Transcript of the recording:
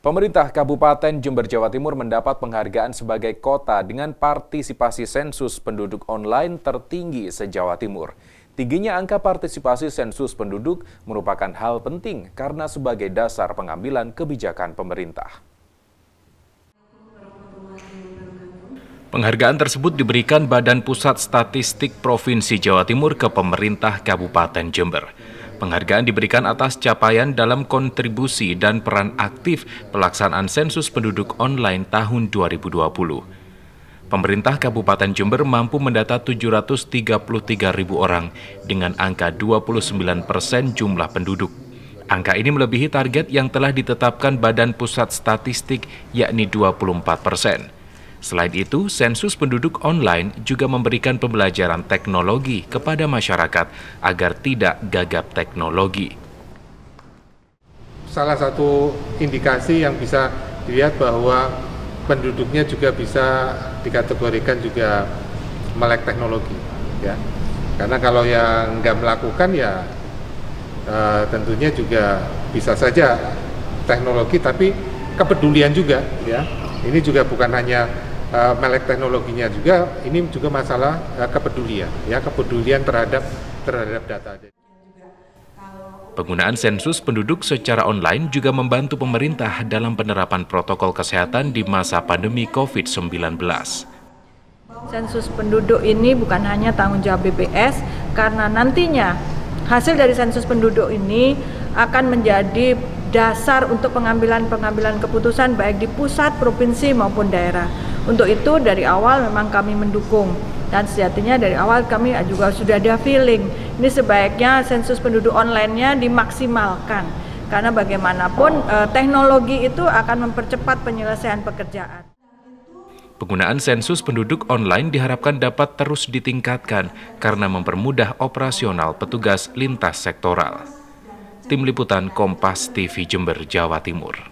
Pemerintah Kabupaten Jember Jawa Timur mendapat penghargaan sebagai kota dengan partisipasi sensus penduduk online tertinggi se-Jawa Timur. Tingginya angka partisipasi sensus penduduk merupakan hal penting karena sebagai dasar pengambilan kebijakan pemerintah. Penghargaan tersebut diberikan Badan Pusat Statistik Provinsi Jawa Timur ke pemerintah Kabupaten Jember. Penghargaan diberikan atas capaian dalam kontribusi dan peran aktif pelaksanaan sensus penduduk online tahun 2020 pemerintah Kabupaten Jember mampu mendata 733 ribu orang dengan angka 29 persen jumlah penduduk. Angka ini melebihi target yang telah ditetapkan Badan Pusat Statistik yakni 24 persen. Selain itu, sensus penduduk online juga memberikan pembelajaran teknologi kepada masyarakat agar tidak gagap teknologi. Salah satu indikasi yang bisa dilihat bahwa penduduknya juga bisa dikategorikan juga melek teknologi, ya. Karena kalau yang nggak melakukan ya e, tentunya juga bisa saja teknologi, tapi kepedulian juga, ya. Ini juga bukan hanya uh, melek teknologinya juga ini juga masalah uh, kepedulian ya kepedulian terhadap terhadap data. Penggunaan sensus penduduk secara online juga membantu pemerintah dalam penerapan protokol kesehatan di masa pandemi COVID-19. Sensus penduduk ini bukan hanya tanggung jawab BPS, karena nantinya hasil dari sensus penduduk ini akan menjadi dasar untuk pengambilan-pengambilan keputusan baik di pusat, provinsi maupun daerah. Untuk itu dari awal memang kami mendukung dan sejatinya dari awal kami juga sudah ada feeling ini sebaiknya sensus penduduk online-nya dimaksimalkan karena bagaimanapun eh, teknologi itu akan mempercepat penyelesaian pekerjaan. Penggunaan sensus penduduk online diharapkan dapat terus ditingkatkan karena mempermudah operasional petugas lintas sektoral. Tim Liputan Kompas TV Jember, Jawa Timur.